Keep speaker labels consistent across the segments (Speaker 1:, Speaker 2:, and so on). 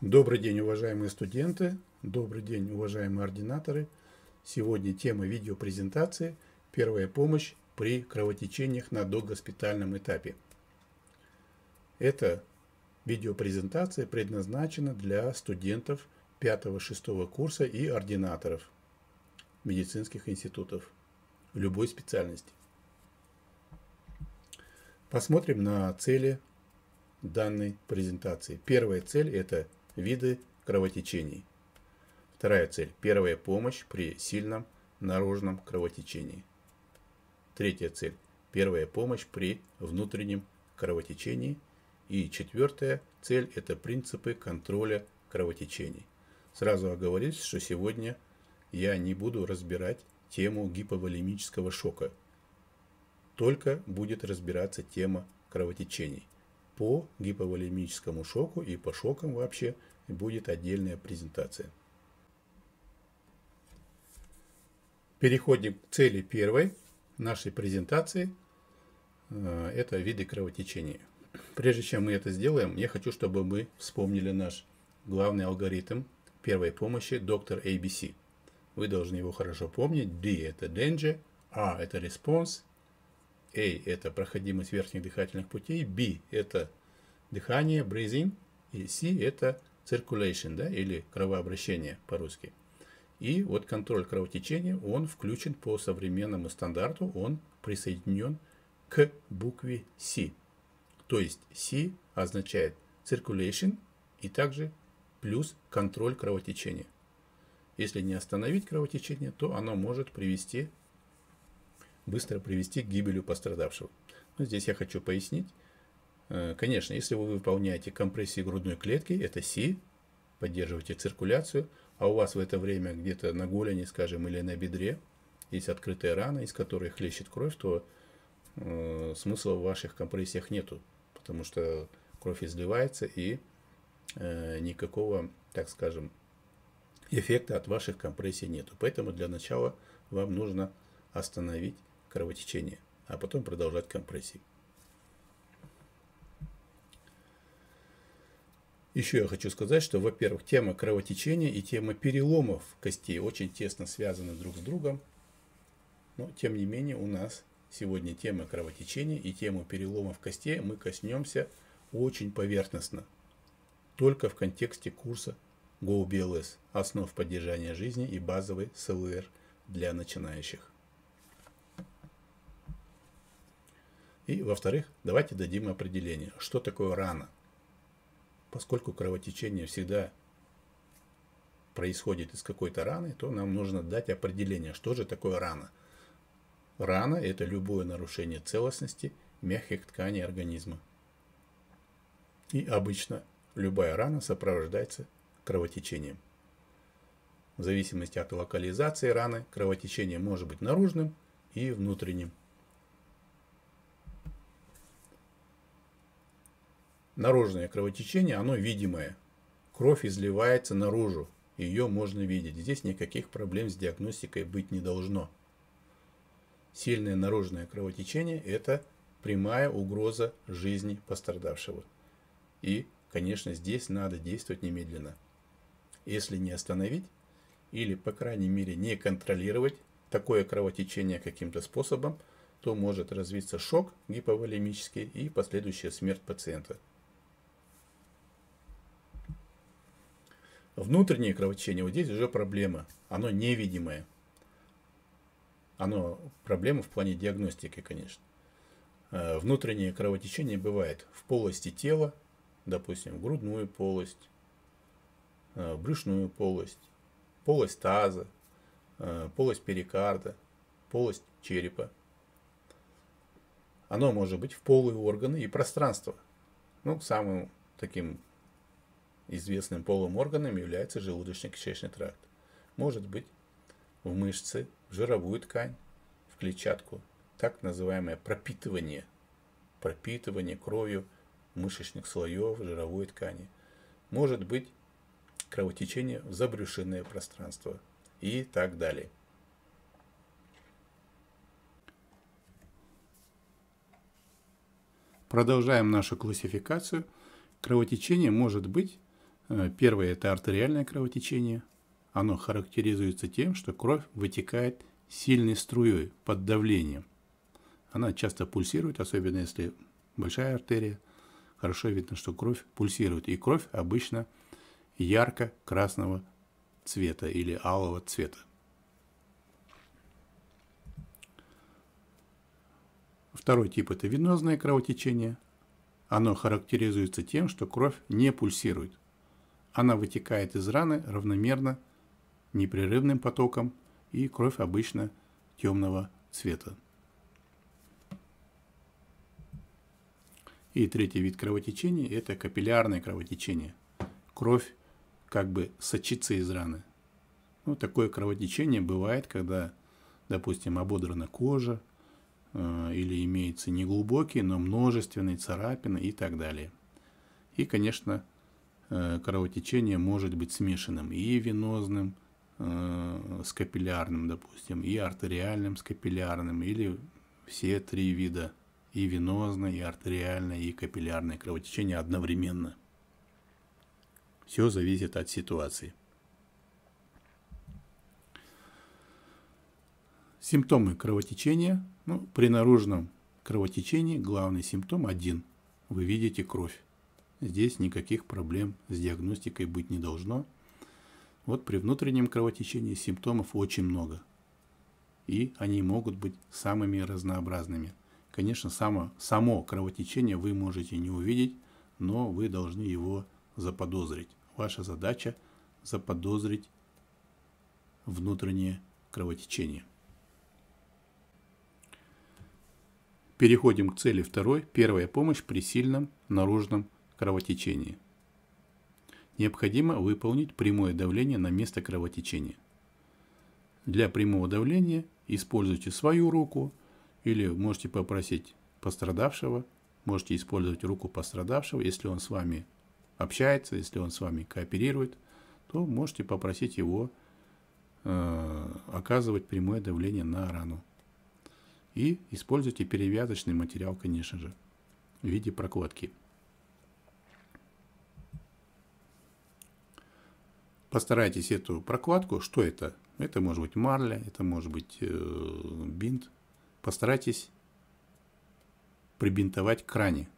Speaker 1: Добрый день, уважаемые студенты, добрый день, уважаемые ординаторы. Сегодня тема видеопрезентации «Первая помощь при кровотечениях на догоспитальном этапе». Эта видеопрезентация предназначена для студентов 5-6 курса и ординаторов медицинских институтов любой специальности. Посмотрим на цели данной презентации. Первая цель – это виды кровотечений. Вторая цель – первая помощь при сильном наружном кровотечении. Третья цель – первая помощь при внутреннем кровотечении. И четвертая цель – это принципы контроля кровотечений. Сразу оговорюсь, что сегодня я не буду разбирать тему гиповолемического шока. Только будет разбираться тема кровотечений – по гиповолемическому шоку и по шокам вообще будет отдельная презентация. Переходим к цели первой нашей презентации. Э, это виды кровотечения. Прежде чем мы это сделаем, я хочу, чтобы мы вспомнили наш главный алгоритм первой помощи доктор ABC. Вы должны его хорошо помнить. D – это danger, A – это response, A – это проходимость верхних дыхательных путей, B – это дыхание, breathing, и C – это circulation, да, или кровообращение по-русски. И вот контроль кровотечения, он включен по современному стандарту, он присоединен к букве C. То есть C означает circulation и также плюс контроль кровотечения. Если не остановить кровотечение, то оно может привести быстро привести к гибели пострадавшего. Но здесь я хочу пояснить. Э, конечно, если вы выполняете компрессии грудной клетки, это Си, поддерживаете циркуляцию, а у вас в это время где-то на голени, скажем, или на бедре есть открытая рана, из которой хлещет кровь, то э, смысла в ваших компрессиях нету, потому что кровь изливается и э, никакого, так скажем, эффекта от ваших компрессий нету. Поэтому для начала вам нужно остановить кровотечение, а потом продолжать компрессии. Еще я хочу сказать, что, во-первых, тема кровотечения и тема переломов костей очень тесно связаны друг с другом. Но, тем не менее, у нас сегодня тема кровотечения и тему переломов костей мы коснемся очень поверхностно. Только в контексте курса GoBLS – основ поддержания жизни и базовый СЛР для начинающих. И, во-вторых, давайте дадим определение, что такое рана. Поскольку кровотечение всегда происходит из какой-то раны, то нам нужно дать определение, что же такое рана. Рана – это любое нарушение целостности мягких тканей организма. И обычно любая рана сопровождается кровотечением. В зависимости от локализации раны кровотечение может быть наружным и внутренним. наружное кровотечение, оно видимое. Кровь изливается наружу, ее можно видеть. Здесь никаких проблем с диагностикой быть не должно. Сильное наружное кровотечение – это прямая угроза жизни пострадавшего. И, конечно, здесь надо действовать немедленно. Если не остановить или, по крайней мере, не контролировать такое кровотечение каким-то способом, то может развиться шок гиповолемический и последующая смерть пациента – Внутреннее кровотечение, вот здесь уже проблема. Оно невидимое. Оно проблема в плане диагностики, конечно. Э, внутреннее кровотечение бывает в полости тела, допустим, в грудную полость, э, в брюшную полость, полость таза, э, полость перикарда, полость черепа. Оно может быть в полые органы и пространство. Ну, самым таким Известным полым органом является желудочно-кишечный тракт. Может быть в мышцы, в жировую ткань, в клетчатку. Так называемое пропитывание. Пропитывание кровью мышечных слоев жировой ткани. Может быть кровотечение в забрюшинное пространство и так далее. Продолжаем нашу классификацию. Кровотечение может быть Э, первое – это артериальное кровотечение. Оно характеризуется тем, что кровь вытекает сильной струей под давлением. Она часто пульсирует, особенно если большая артерия. Хорошо видно, что кровь пульсирует. И кровь обычно ярко-красного цвета или алого цвета. Второй тип – это венозное кровотечение. Оно характеризуется тем, что кровь не пульсирует. Она вытекает из раны равномерно, непрерывным потоком, и кровь обычно темного цвета. И третий вид кровотечения – это капиллярное кровотечение. Кровь как бы сочится из раны. Ну, такое кровотечение бывает, когда, допустим, ободрана кожа э, или имеются неглубокие, но множественные царапины и так далее. И, конечно, Э, кровотечение может быть смешанным и венозным э, с капиллярным, допустим, и артериальным с капиллярным, или все три вида и венозное, и артериальное, и капиллярное кровотечение одновременно. Все зависит от ситуации. Симптомы кровотечения. Ну, при наружном кровотечении главный симптом один. Вы видите кровь. Здесь никаких проблем с диагностикой быть не должно. Вот при внутреннем кровотечении симптомов очень много. И они могут быть самыми разнообразными. Конечно, само, само кровотечение вы можете не увидеть, но вы должны его заподозрить. Ваша задача заподозрить внутреннее кровотечение. Переходим к цели второй. Первая помощь при сильном наружном кровотечения. Необходимо выполнить прямое давление на место кровотечения. Для прямого давления используйте свою руку или можете попросить пострадавшего, можете использовать руку пострадавшего, если он с вами общается, если он с вами кооперирует, то можете попросить его э, оказывать прямое давление на рану. И используйте перевязочный материал, конечно же, в виде прокладки. постарайтесь эту прокладку, что это? Это может быть марля, это может быть э, бинт. Постарайтесь прибинтовать к ране.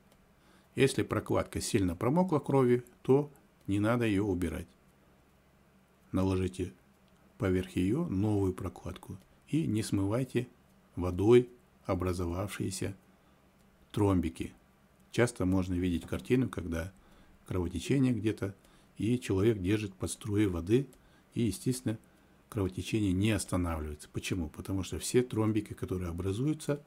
Speaker 1: Если прокладка сильно промокла крови, то не надо ее убирать. Наложите поверх ее новую прокладку и не смывайте водой образовавшиеся тромбики. Часто можно видеть картину, когда кровотечение где-то и человек держит под струей воды, и, естественно, кровотечение не останавливается. Почему? Потому что все тромбики, которые образуются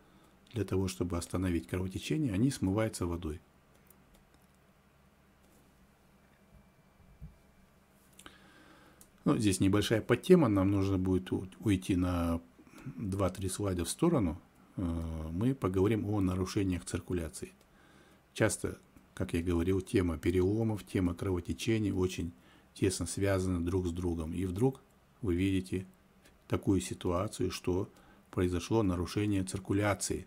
Speaker 1: для того, чтобы остановить кровотечение, они смываются водой. Ну, здесь небольшая подтема, нам нужно будет уйти на 2-3 слайда в сторону. Э, мы поговорим о нарушениях циркуляции. Часто как я говорил, тема переломов, тема кровотечений очень тесно связаны друг с другом. И вдруг вы видите такую ситуацию, что произошло нарушение циркуляции.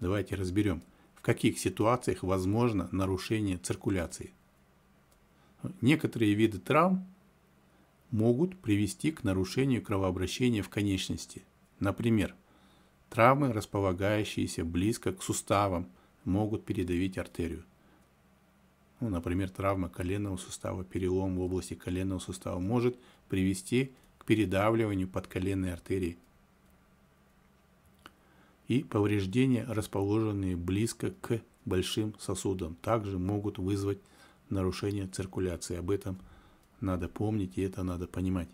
Speaker 1: Давайте разберем, в каких ситуациях возможно нарушение циркуляции. Некоторые виды травм могут привести к нарушению кровообращения в конечности. Например, травмы, располагающиеся близко к суставам, могут передавить артерию ну, например, травма коленного сустава, перелом в области коленного сустава может привести к передавливанию подколенной артерии и повреждения, расположенные близко к большим сосудам, также могут вызвать нарушение циркуляции. Об этом надо помнить и это надо понимать.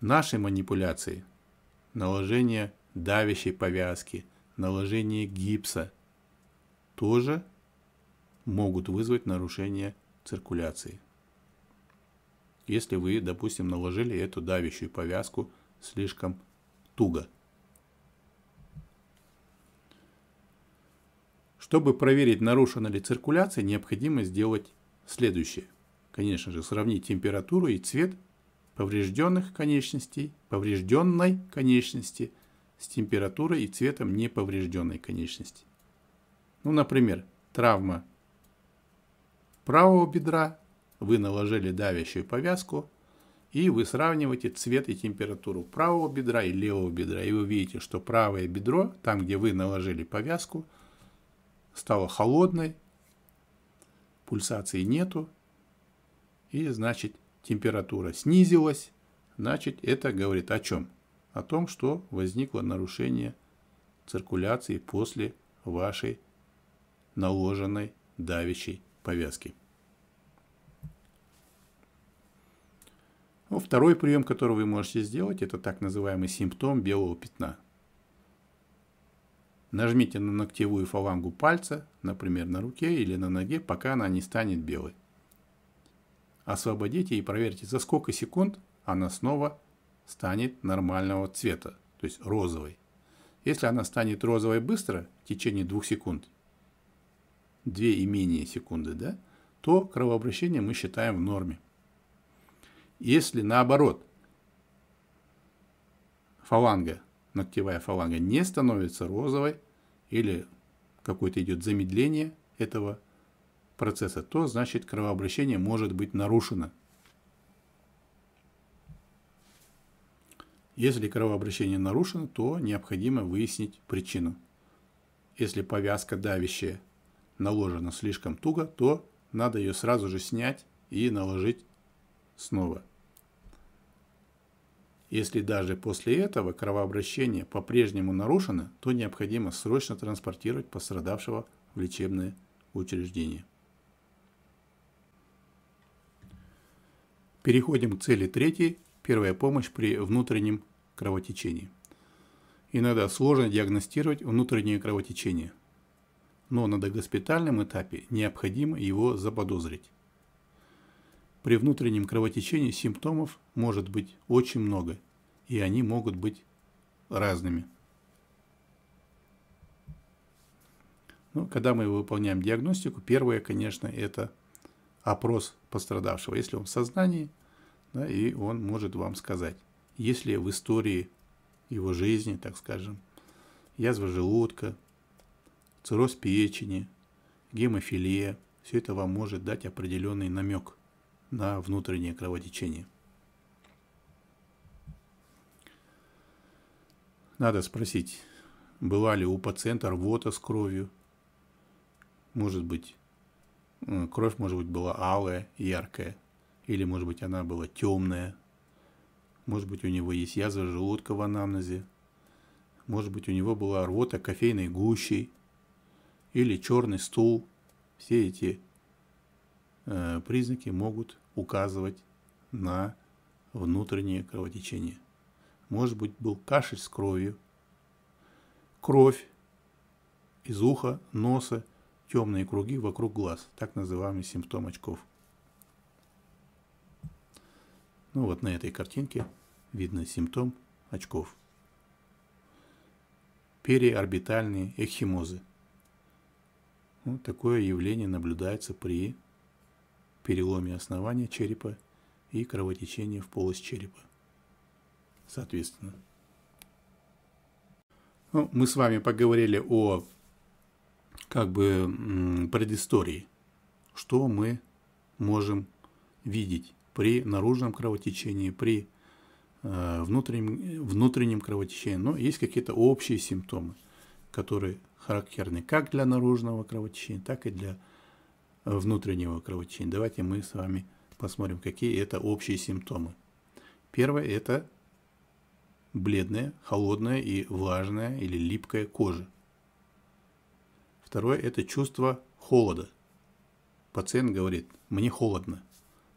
Speaker 1: Наши манипуляции, наложение давящей повязки – наложение гипса тоже могут вызвать нарушение циркуляции. Если вы, допустим, наложили эту давящую повязку слишком туго. Чтобы проверить, нарушена ли циркуляция, необходимо сделать следующее. Конечно же, сравнить температуру и цвет поврежденных конечностей, поврежденной конечности – с температурой и цветом неповрежденной конечности. Ну, например, травма правого бедра, вы наложили давящую повязку, и вы сравниваете цвет и температуру правого бедра и левого бедра, и вы видите, что правое бедро, там, где вы наложили повязку, стало холодной, пульсации нету, и значит температура снизилась, значит это говорит о чем? о том, что возникло нарушение циркуляции после вашей наложенной давящей повязки. Ну, второй прием, который вы можете сделать, это так называемый симптом белого пятна. Нажмите на ногтевую фалангу пальца, например, на руке или на ноге, пока она не станет белой. Освободите и проверьте, за сколько секунд она снова станет нормального цвета, то есть розовой. Если она станет розовой быстро, в течение двух секунд, две и менее секунды, да, то кровообращение мы считаем в норме. Если наоборот, фаланга, ногтевая фаланга не становится розовой или какое-то идет замедление этого процесса, то значит кровообращение может быть нарушено Если кровообращение нарушено, то необходимо выяснить причину. Если повязка давящая наложена слишком туго, то надо ее сразу же снять и наложить снова. Если даже после этого кровообращение по-прежнему нарушено, то необходимо срочно транспортировать пострадавшего в лечебное учреждение. Переходим к цели третьей первая помощь при внутреннем кровотечении. Иногда сложно диагностировать внутреннее кровотечение, но на догоспитальном этапе необходимо его заподозрить. При внутреннем кровотечении симптомов может быть очень много, и они могут быть разными. Ну, когда мы выполняем диагностику, первое, конечно, это опрос пострадавшего. Если он в сознании – да, и он может вам сказать, если в истории его жизни, так скажем, язва желудка, цирроз печени, гемофилия, все это вам может дать определенный намек на внутреннее кровотечение. Надо спросить, была ли у пациента рвота с кровью, может быть, кровь, может быть, была алая, яркая, или, может быть, она была темная. Может быть, у него есть язва желудка в анамнезе. Может быть, у него была рвота кофейной гущей. Или черный стул. Все эти э, признаки могут указывать на внутреннее кровотечение. Может быть, был кашель с кровью. Кровь из уха, носа, темные круги вокруг глаз, так называемый симптом очков. Ну вот на этой картинке видно симптом очков. Периорбитальные эхимозы. Вот такое явление наблюдается при переломе основания черепа и кровотечении в полость черепа. Соответственно. Ну, мы с вами поговорили о как бы предыстории, что мы можем видеть при наружном кровотечении, при э, внутреннем, внутреннем кровотечении. Но есть какие-то общие симптомы, которые характерны как для наружного кровотечения, так и для внутреннего кровотечения. Давайте мы с вами посмотрим, какие это общие симптомы. Первое – это бледная, холодная и влажная или липкая кожа. Второе – это чувство холода. Пациент говорит, мне холодно.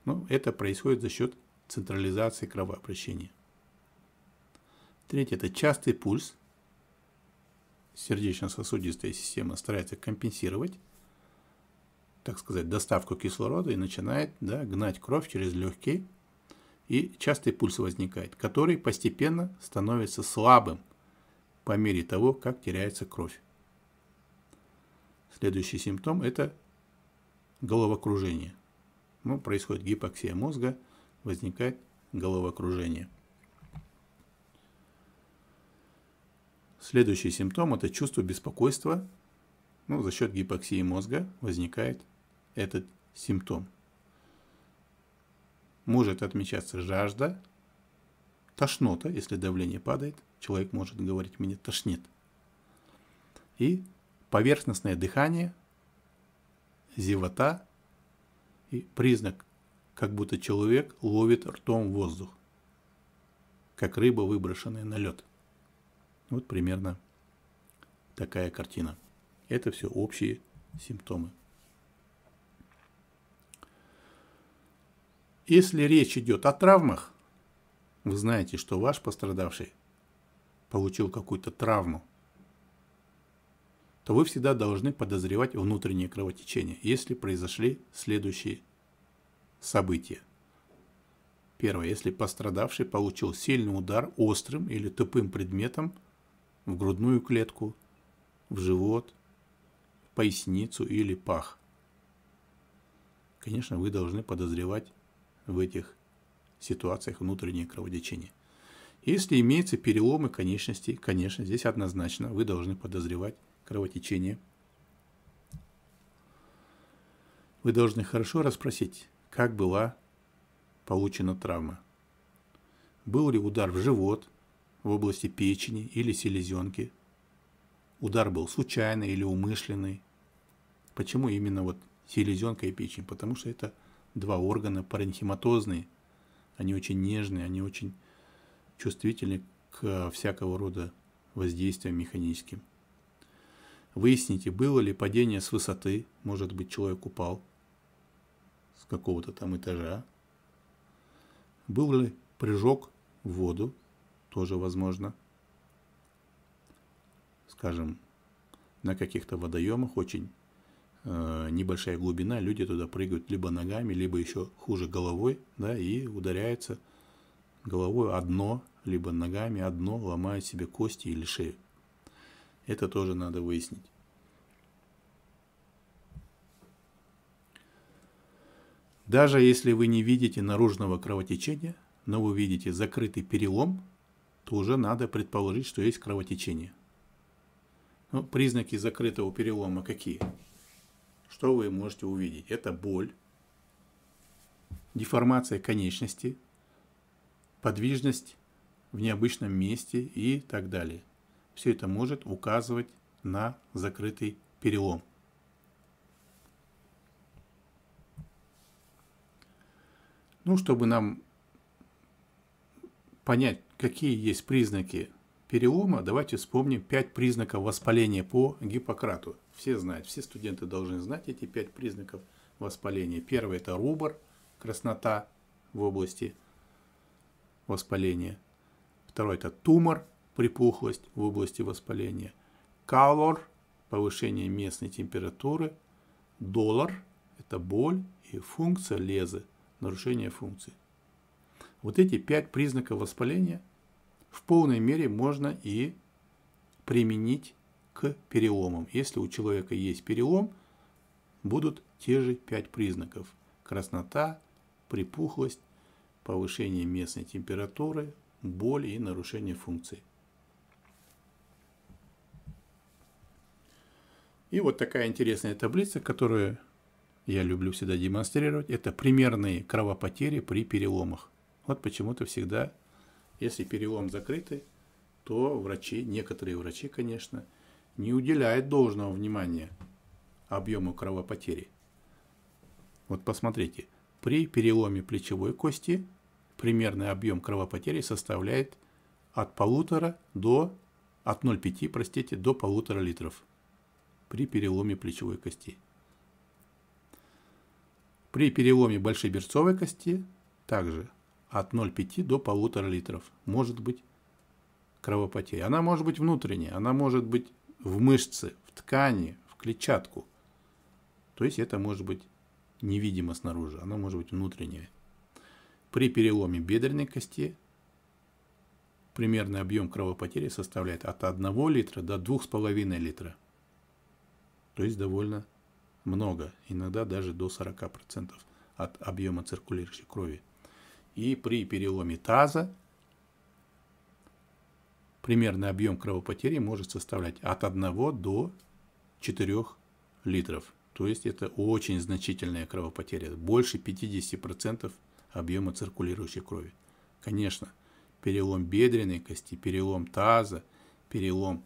Speaker 1: Но ну, это происходит за счет централизации кровообращения. Третье – это частый пульс. Сердечно-сосудистая система старается компенсировать, так сказать, доставку кислорода и начинает да, гнать кровь через легкие. И частый пульс возникает, который постепенно становится слабым по мере того, как теряется кровь. Следующий симптом – это головокружение ну, происходит гипоксия мозга, возникает головокружение. Следующий симптом – это чувство беспокойства. Ну, за счет гипоксии мозга возникает этот симптом. Может отмечаться жажда, тошнота, если давление падает. Человек может говорить «мне тошнит». И поверхностное дыхание, зевота, и признак, как будто человек ловит ртом воздух, как рыба, выброшенная на лед. Вот примерно такая картина. Это все общие симптомы. Если речь идет о травмах, вы знаете, что ваш пострадавший получил какую-то травму, то вы всегда должны подозревать внутреннее кровотечение, если произошли следующие события. Первое. Если пострадавший получил сильный удар острым или тупым предметом в грудную клетку, в живот, в поясницу или пах. Конечно, вы должны подозревать в этих ситуациях внутреннее кровотечение. Если имеются переломы конечностей, конечно, здесь однозначно вы должны подозревать кровотечение. Вы должны хорошо расспросить, как была получена травма. Был ли удар в живот, в области печени или селезенки? Удар был случайный или умышленный? Почему именно вот селезенка и печень? Потому что это два органа паренхематозные. Они очень нежные, они очень чувствительны к всякого рода воздействиям механическим. Выясните, было ли падение с высоты, может быть, человек упал с какого-то там этажа. Был ли прыжок в воду, тоже возможно. Скажем, на каких-то водоемах очень э, небольшая глубина, люди туда прыгают либо ногами, либо еще хуже головой, да, и ударяются головой одно, либо ногами одно, ломают себе кости или шею. Это тоже надо выяснить. Даже если вы не видите наружного кровотечения, но вы видите закрытый перелом, то уже надо предположить, что есть кровотечение. Ну, признаки закрытого перелома какие? Что вы можете увидеть? Это боль, деформация конечности, подвижность в необычном месте и так далее все это может указывать на закрытый перелом. Ну, чтобы нам понять, какие есть признаки перелома, давайте вспомним 5 признаков воспаления по Гиппократу. Все знают, все студенты должны знать эти 5 признаков воспаления. Первый – это рубор, краснота в области воспаления. Второй – это тумор – припухлость в области воспаления, color – повышение местной температуры, доллар – это боль и функция лезы, нарушение функции. Вот эти пять признаков воспаления в полной мере можно и применить к переломам. Если у человека есть перелом, будут те же пять признаков. Краснота, припухлость, повышение местной температуры, боль и нарушение функции. И вот такая интересная таблица, которую я люблю всегда демонстрировать, это примерные кровопотери при переломах. Вот почему-то всегда, если перелом закрытый, то врачи, некоторые врачи, конечно, не уделяют должного внимания объему кровопотери. Вот посмотрите, при переломе плечевой кости примерный объем кровопотери составляет от полутора до, от 0,5, простите, до полутора литров при переломе плечевой кости. При переломе большеберцовой кости также от 0,5 до 1,5 литров может быть кровопотеря. Она может быть внутренняя, она может быть в мышце, в ткани, в клетчатку. То есть это может быть невидимо снаружи, она может быть внутренняя. При переломе бедренной кости примерный объем кровопотери составляет от 1 литра до 2,5 литра то есть довольно много, иногда даже до 40% от объема циркулирующей крови. И при переломе таза примерный объем кровопотери может составлять от 1 до 4 литров. То есть это очень значительная кровопотеря, больше 50% объема циркулирующей крови. Конечно, перелом бедренной кости, перелом таза, перелом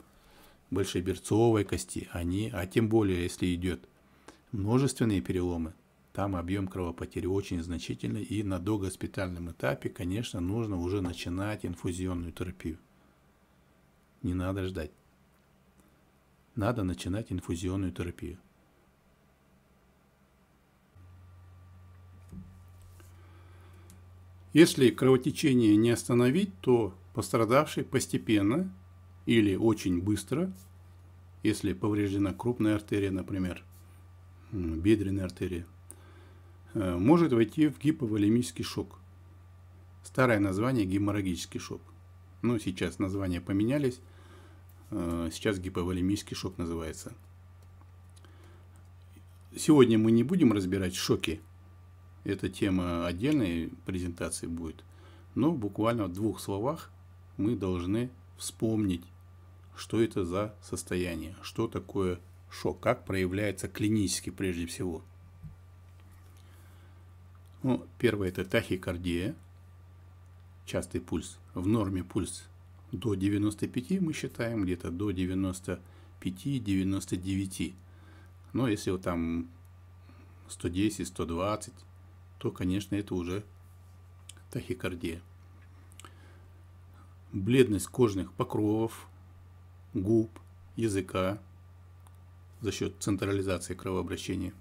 Speaker 1: большеберцовой кости, они, а, а тем более, если идет множественные переломы, там объем кровопотери очень значительный, и на догоспитальном этапе, конечно, нужно уже начинать инфузионную терапию. Не надо ждать. Надо начинать инфузионную терапию. Если кровотечение не остановить, то пострадавший постепенно или очень быстро, если повреждена крупная артерия, например, бедренная артерия, э, может войти в гиповолемический шок. Старое название – геморрагический шок. Но ну, сейчас названия поменялись. Э, сейчас гиповолемический шок называется. Сегодня мы не будем разбирать шоки. Эта тема отдельной презентации будет. Но буквально в двух словах мы должны вспомнить что это за состояние, что такое шок, как проявляется клинически прежде всего. Ну, первое это тахикардия, частый пульс. В норме пульс до 95 мы считаем, где-то до 95-99. Но если вот там 110-120, то, конечно, это уже тахикардия. Бледность кожных покровов, губ, языка за счет централизации кровообращения.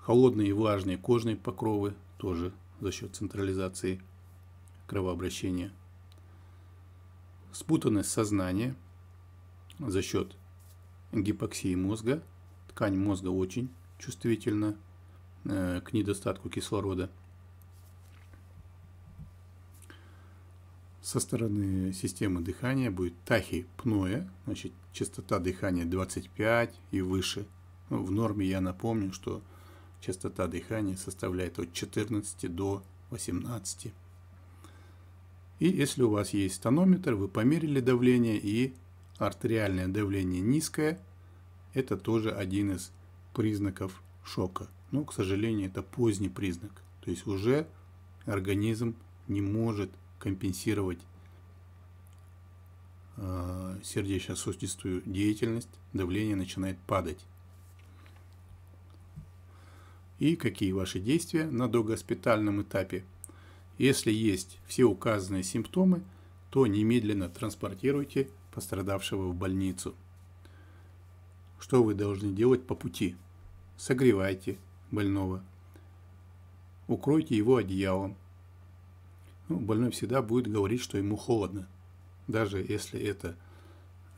Speaker 1: Холодные и влажные кожные покровы тоже за счет централизации кровообращения. Спутанность сознания за счет гипоксии мозга. Ткань мозга очень чувствительна э, к недостатку кислорода. со стороны системы дыхания будет тахипноя, значит, частота дыхания 25 и выше. Ну, в норме я напомню, что частота дыхания составляет от 14 до 18. И если у вас есть тонометр, вы померили давление и артериальное давление низкое, это тоже один из признаков шока. Но, к сожалению, это поздний признак. То есть уже организм не может компенсировать э, сердечно-сосудистую деятельность, давление начинает падать. И какие ваши действия на догоспитальном этапе? Если есть все указанные симптомы, то немедленно транспортируйте пострадавшего в больницу. Что вы должны делать по пути? Согревайте больного, укройте его одеялом, ну, больной всегда будет говорить, что ему холодно. Даже если это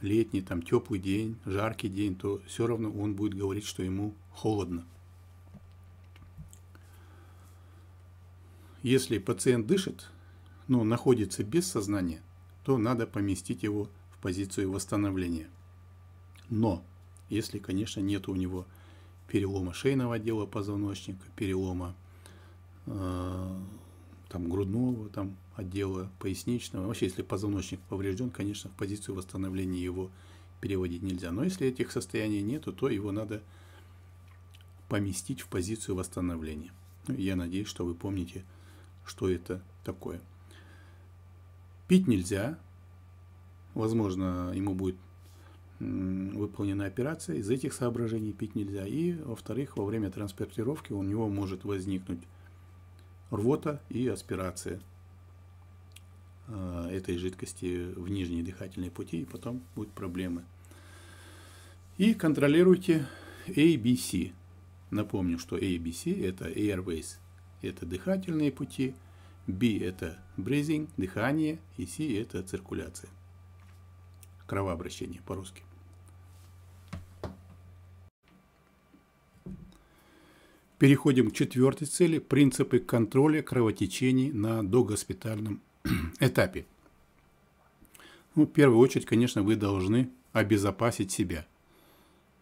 Speaker 1: летний, там, теплый день, жаркий день, то все равно он будет говорить, что ему холодно. Если пациент дышит, но находится без сознания, то надо поместить его в позицию восстановления. Но, если, конечно, нет у него перелома шейного отдела позвоночника, перелома э, там, грудного там, отдела, поясничного. Вообще, если позвоночник поврежден, конечно, в позицию восстановления его переводить нельзя. Но если этих состояний нет, то его надо поместить в позицию восстановления. Ну, я надеюсь, что вы помните, что это такое. Пить нельзя. Возможно, ему будет выполнена операция. Из этих соображений пить нельзя. И, во-вторых, во время транспортировки у него может возникнуть рвота и аспирация а, этой жидкости в нижние дыхательные пути, и потом будут проблемы. И контролируйте ABC. Напомню, что ABC это airways, это дыхательные пути, B это breathing, дыхание, и C это циркуляция. Кровообращение по-русски. Переходим к четвертой цели – принципы контроля кровотечений на догоспитальном этапе. Ну, в первую очередь, конечно, вы должны обезопасить себя.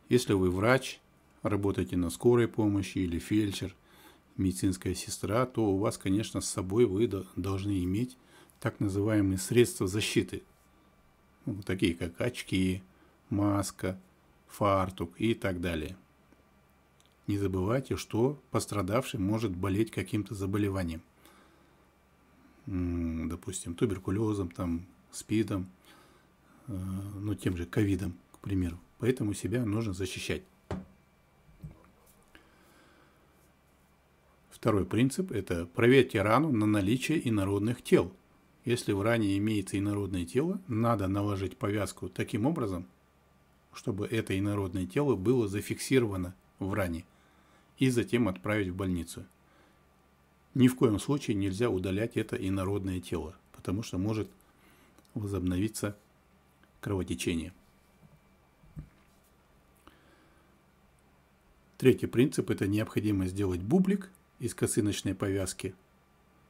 Speaker 1: Если вы врач, работаете на скорой помощи или фельдшер, медицинская сестра, то у вас, конечно, с собой вы должны иметь так называемые средства защиты. Ну, такие как очки, маска, фартук и так далее – не забывайте, что пострадавший может болеть каким-то заболеванием. Допустим, туберкулезом, там, спидом, э, ну, тем же ковидом, к примеру. Поэтому себя нужно защищать. Второй принцип – это проверьте рану на наличие инородных тел. Если в ране имеется инородное тело, надо наложить повязку таким образом, чтобы это инородное тело было зафиксировано в ране – и затем отправить в больницу. Ни в коем случае нельзя удалять это инородное тело, потому что может возобновиться кровотечение. Третий принцип – это необходимо сделать бублик из косыночной повязки.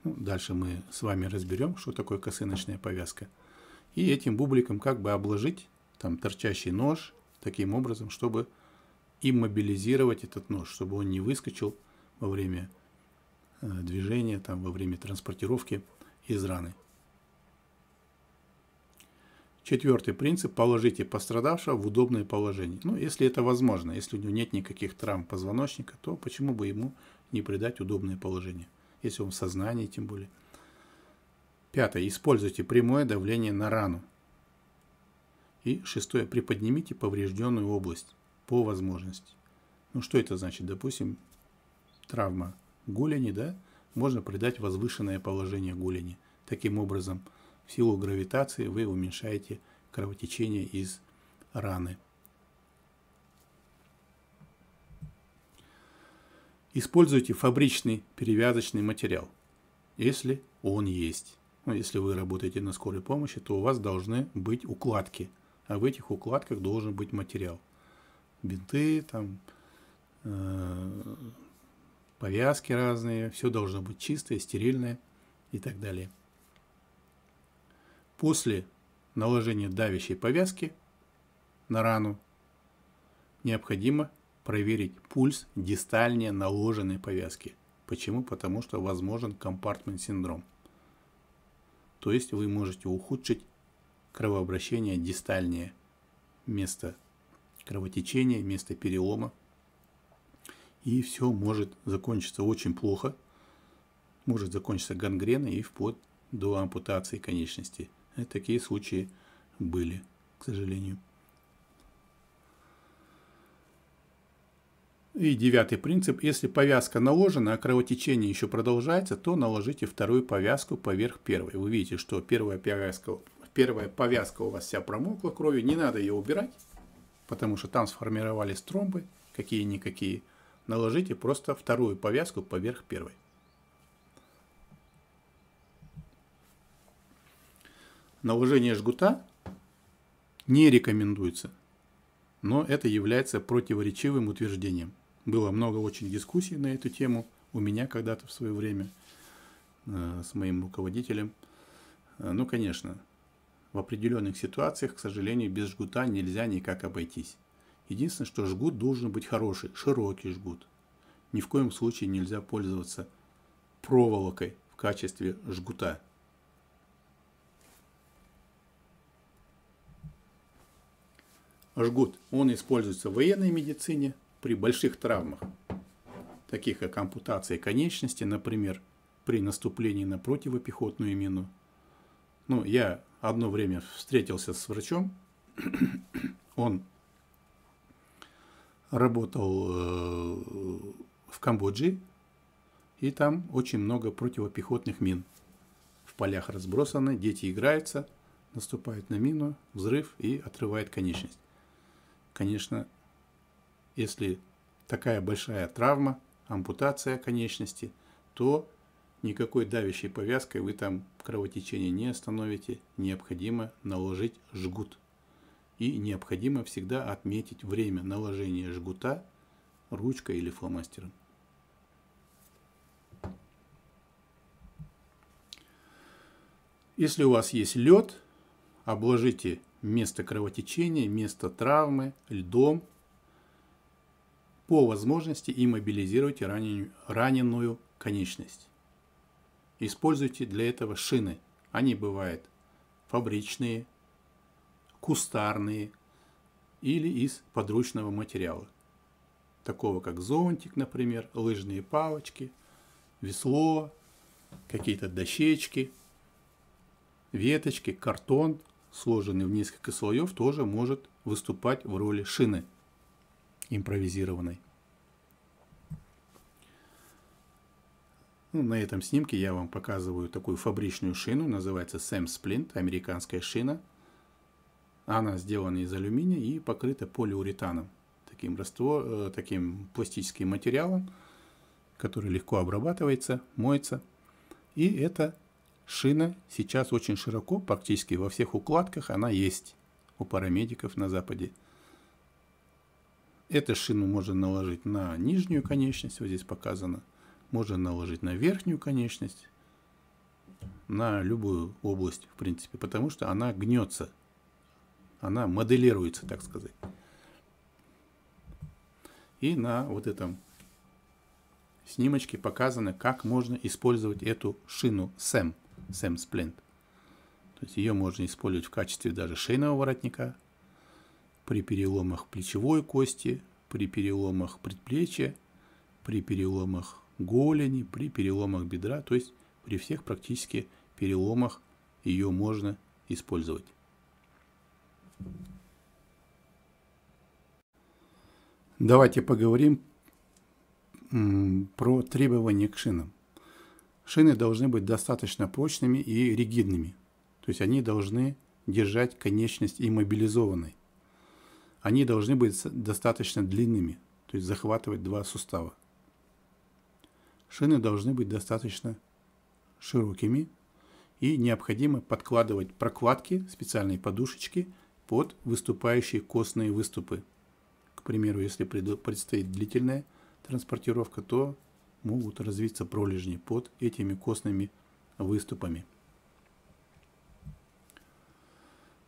Speaker 1: Ну, дальше мы с вами разберем, что такое косыночная повязка. И этим бубликом как бы обложить там торчащий нож таким образом, чтобы иммобилизировать этот нож, чтобы он не выскочил во время э, движения, там, во время транспортировки из раны. Четвертый принцип – положите пострадавшего в удобное положение. Ну, если это возможно, если у него нет никаких травм позвоночника, то почему бы ему не придать удобное положение, если он в сознании тем более. Пятое – используйте прямое давление на рану. И шестое – приподнимите поврежденную область по возможности. Ну что это значит? Допустим, травма голени, да, можно придать возвышенное положение голени. Таким образом, в силу гравитации вы уменьшаете кровотечение из раны. Используйте фабричный перевязочный материал, если он есть. Ну, если вы работаете на скорой помощи, то у вас должны быть укладки, а в этих укладках должен быть материал бинты, там, э, повязки разные, все должно быть чистое, стерильное и так далее. После наложения давящей повязки на рану необходимо проверить пульс дистальнее наложенной повязки. Почему? Потому что возможен компартмент-синдром. То есть вы можете ухудшить кровообращение дистальнее места кровотечение, место перелома. И все может закончиться очень плохо. Может закончиться гангреной и вплоть до ампутации конечности. И э, такие случаи были, к сожалению. И девятый принцип. Если повязка наложена, а кровотечение еще продолжается, то наложите вторую повязку поверх первой. Вы видите, что первая повязка, первая повязка у вас вся промокла кровью, не надо ее убирать потому что там сформировались тромбы, какие-никакие, наложите просто вторую повязку поверх первой. Наложение жгута не рекомендуется, но это является противоречивым утверждением. Было много очень дискуссий на эту тему у меня когда-то в свое время э, с моим руководителем. Э, ну, конечно, в определенных ситуациях, к сожалению, без жгута нельзя никак обойтись. Единственное, что жгут должен быть хороший, широкий жгут. Ни в коем случае нельзя пользоваться проволокой в качестве жгута. Жгут, он используется в военной медицине при больших травмах, таких как ампутация конечности, например, при наступлении на противопехотную мину. Ну, я одно время встретился с врачом. Он работал э, в Камбодже, и там очень много противопехотных мин. В полях разбросаны, дети играются, наступают на мину, взрыв и отрывает конечность. Конечно, если такая большая травма, ампутация конечности, то Никакой давящей повязкой вы там кровотечение не остановите. Необходимо наложить жгут. И необходимо всегда отметить время наложения жгута ручкой или фломастером. Если у вас есть лед, обложите место кровотечения, место травмы льдом. По возможности и мобилизируйте раненую конечность. Используйте для этого шины. Они бывают фабричные, кустарные или из подручного материала. Такого как зонтик, например, лыжные палочки, весло, какие-то дощечки, веточки, картон, сложенный в несколько слоев, тоже может выступать в роли шины импровизированной. Ну, на этом снимке я вам показываю такую фабричную шину, называется Sam Splint, американская шина. Она сделана из алюминия и покрыта полиуретаном, таким, раствор, э, таким пластическим материалом, который легко обрабатывается, моется. И эта шина сейчас очень широко, практически во всех укладках она есть у парамедиков на Западе. Эту шину можно наложить на нижнюю конечность, вот здесь показано – можно наложить на верхнюю конечность, на любую область, в принципе, потому что она гнется. Она моделируется, так сказать. И на вот этом снимочке показано, как можно использовать эту шину SEM, SEM Splint. То есть ее можно использовать в качестве даже шейного воротника, при переломах плечевой кости, при переломах предплечья, при переломах голени, при переломах бедра, то есть при всех практически переломах ее можно использовать. Давайте поговорим про требования к шинам. Шины должны быть достаточно прочными и ригидными, то есть они должны держать конечность и мобилизованной. Они должны быть достаточно длинными, то есть захватывать два сустава. Шины должны быть достаточно широкими и необходимо подкладывать прокладки, специальные подушечки под выступающие костные выступы. К примеру, если предстоит длительная транспортировка, то могут развиться пролежни под этими костными выступами.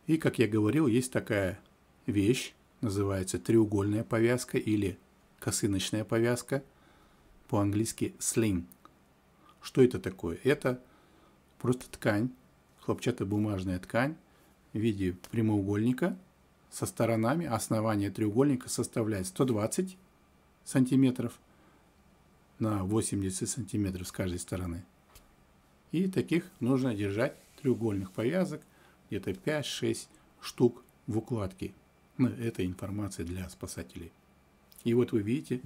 Speaker 1: И, как я говорил, есть такая вещь, называется треугольная повязка или косыночная повязка – по-английски sling. Что это такое? Это просто ткань, хлопчатобумажная ткань в виде прямоугольника со сторонами. Основание треугольника составляет 120 сантиметров на 80 сантиметров с каждой стороны. И таких нужно держать треугольных повязок где-то 5-6 штук в укладке. Ну, это информация для спасателей. И вот вы видите,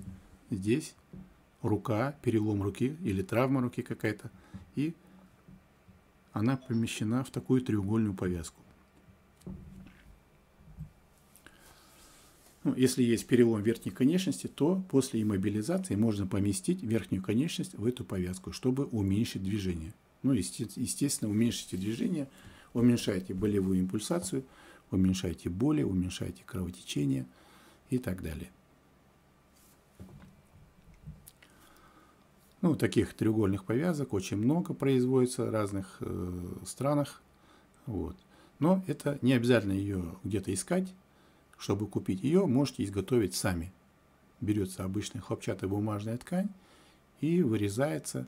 Speaker 1: здесь рука, перелом руки или травма руки какая-то, и она помещена в такую треугольную повязку. Ну, если есть перелом верхней конечности, то после иммобилизации можно поместить верхнюю конечность в эту повязку, чтобы уменьшить движение. Ну, естественно, уменьшите движение, уменьшайте болевую импульсацию, уменьшайте боли, уменьшайте кровотечение и так далее. Ну, таких треугольных повязок очень много производится в разных э, странах. Вот. Но это не обязательно ее где-то искать. Чтобы купить ее, можете изготовить сами. Берется обычная хлопчатая бумажная ткань и вырезается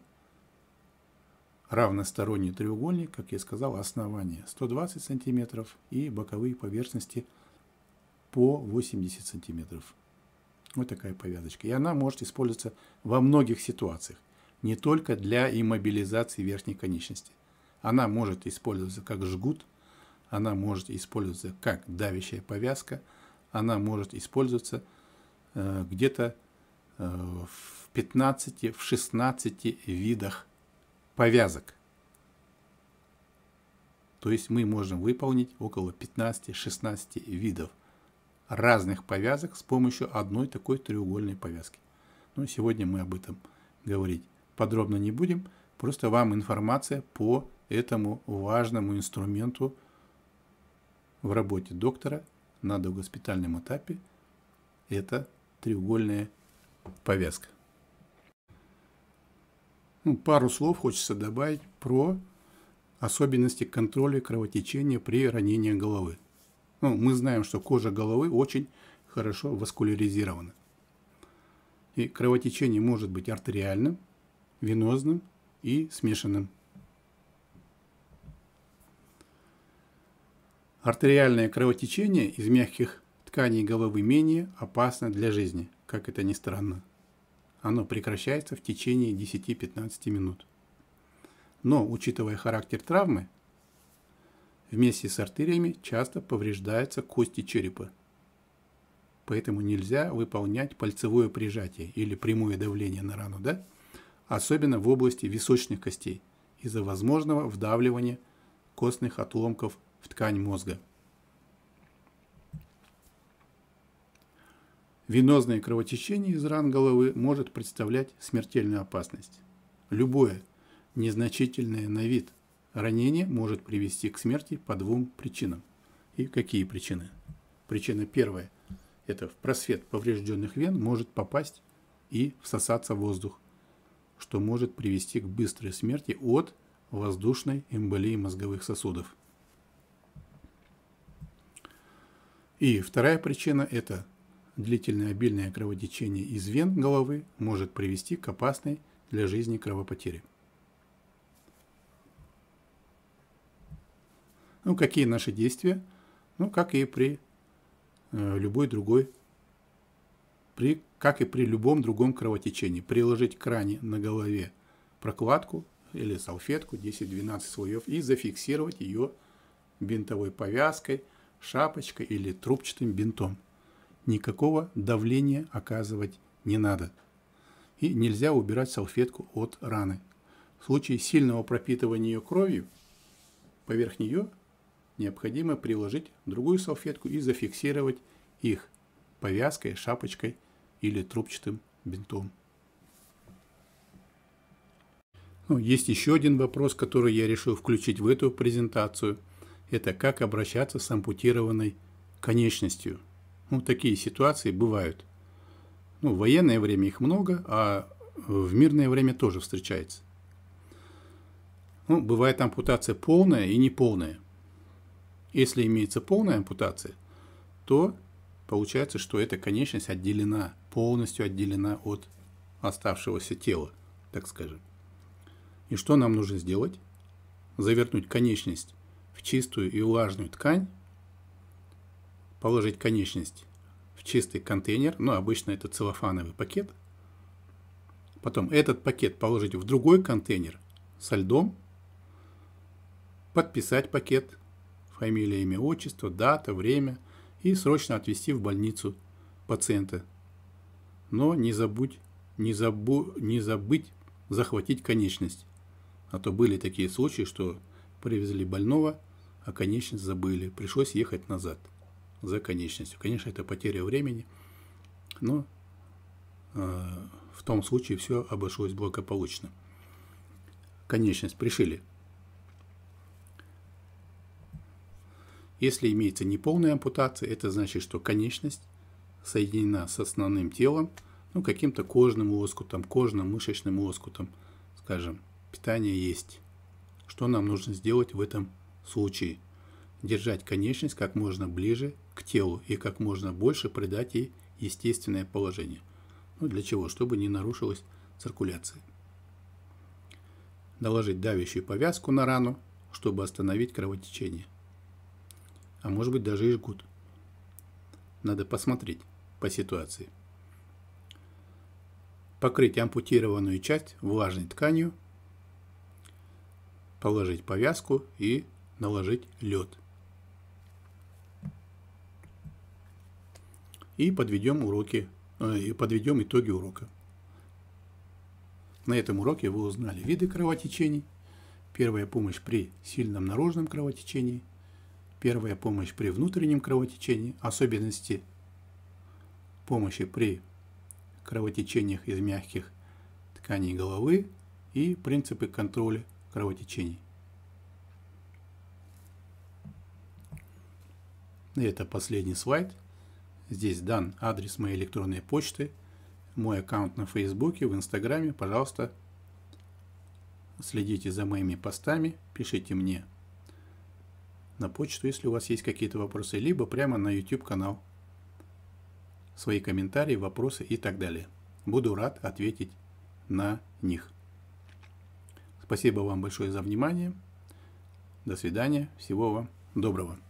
Speaker 1: равносторонний треугольник, как я сказал, основание 120 см и боковые поверхности по 80 см. Вот такая повязочка. И она может использоваться во многих ситуациях не только для иммобилизации верхней конечности. Она может использоваться как жгут, она может использоваться как давящая повязка, она может использоваться э, где-то э, в 15-16 в видах повязок. То есть мы можем выполнить около 15-16 видов разных повязок с помощью одной такой треугольной повязки. Но ну, сегодня мы об этом говорить подробно не будем, просто вам информация по этому важному инструменту в работе доктора на догоспитальном этапе – это треугольная повязка. Ну, пару слов хочется добавить про особенности контроля кровотечения при ранении головы. Ну, мы знаем, что кожа головы очень хорошо васкуляризирована. И кровотечение может быть артериальным, венозным и смешанным. Артериальное кровотечение из мягких тканей головы менее опасно для жизни, как это ни странно. Оно прекращается в течение 10-15 минут. Но, учитывая характер травмы, вместе с артериями часто повреждаются кости черепа. Поэтому нельзя выполнять пальцевое прижатие или прямое давление на рану, да? особенно в области височных костей, из-за возможного вдавливания костных отломков в ткань мозга. Венозное кровотечение из ран головы может представлять смертельную опасность. Любое, незначительное на вид, ранение может привести к смерти по двум причинам. И какие причины? Причина первая – это в просвет поврежденных вен может попасть и всосаться воздух что может привести к быстрой смерти от воздушной эмболии мозговых сосудов. И вторая причина – это длительное обильное кровотечение из вен головы может привести к опасной для жизни кровопотере. Ну, какие наши действия? Ну, как и при э, любой другой, при как и при любом другом кровотечении, приложить к ране на голове прокладку или салфетку 10-12 слоев и зафиксировать ее бинтовой повязкой, шапочкой или трубчатым бинтом. Никакого давления оказывать не надо. И нельзя убирать салфетку от раны. В случае сильного пропитывания ее кровью, поверх нее необходимо приложить другую салфетку и зафиксировать их повязкой, шапочкой – или трубчатым бинтом. Ну, есть еще один вопрос, который я решил включить в эту презентацию. Это как обращаться с ампутированной конечностью. Ну, такие ситуации бывают. Ну, в военное время их много, а в мирное время тоже встречается. Ну, бывает ампутация полная и неполная. Если имеется полная ампутация, то получается, что эта конечность отделена полностью отделена от оставшегося тела, так скажем. И что нам нужно сделать? Завернуть конечность в чистую и влажную ткань, положить конечность в чистый контейнер, ну обычно это целлофановый пакет, потом этот пакет положить в другой контейнер со льдом, подписать пакет, фамилия, имя, отчество, дата, время и срочно отвезти в больницу пациента но не забудь, не, забу, не забыть захватить конечность. А то были такие случаи, что привезли больного, а конечность забыли. Пришлось ехать назад за конечностью. Конечно, это потеря времени, но э, в том случае все обошлось благополучно. Конечность пришили. Если имеется неполная ампутация, это значит, что конечность соединена с основным телом, ну, каким-то кожным лоскутом, кожным мышечным лоскутом, скажем, питание есть. Что нам нужно сделать в этом случае? Держать конечность как можно ближе к телу и как можно больше придать ей естественное положение. Ну, для чего? Чтобы не нарушилась циркуляция. Наложить давящую повязку на рану, чтобы остановить кровотечение. А может быть даже и жгут. Надо посмотреть по ситуации. Покрыть ампутированную часть влажной тканью, положить повязку и наложить лед. И подведем уроки, э, и подведем итоги урока. На этом уроке вы узнали виды кровотечений, первая помощь при сильном наружном кровотечении, первая помощь при внутреннем кровотечении, особенности помощи при кровотечениях из мягких тканей головы и принципы контроля кровотечений. И это последний слайд. Здесь дан адрес моей электронной почты, мой аккаунт на Фейсбуке, в Инстаграме. Пожалуйста, следите за моими постами, пишите мне на почту, если у вас есть какие-то вопросы, либо прямо на YouTube канал свои комментарии, вопросы и так далее. Буду рад ответить на них. Спасибо вам большое за внимание. До свидания. Всего вам доброго.